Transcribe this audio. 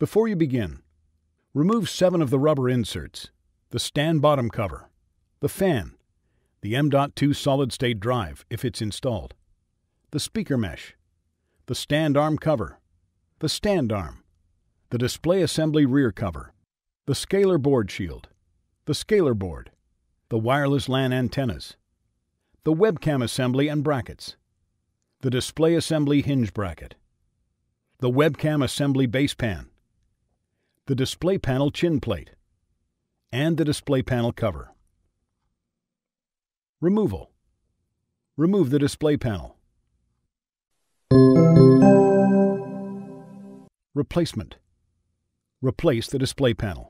Before you begin, remove seven of the rubber inserts, the stand bottom cover, the fan, the M.2 solid state drive if it's installed, the speaker mesh, the stand arm cover, the stand arm, the display assembly rear cover, the scalar board shield, the scalar board, the wireless LAN antennas, the webcam assembly and brackets, the display assembly hinge bracket, the webcam assembly base pan the display panel chin plate, and the display panel cover. Removal. Remove the display panel. Replacement. Replace the display panel.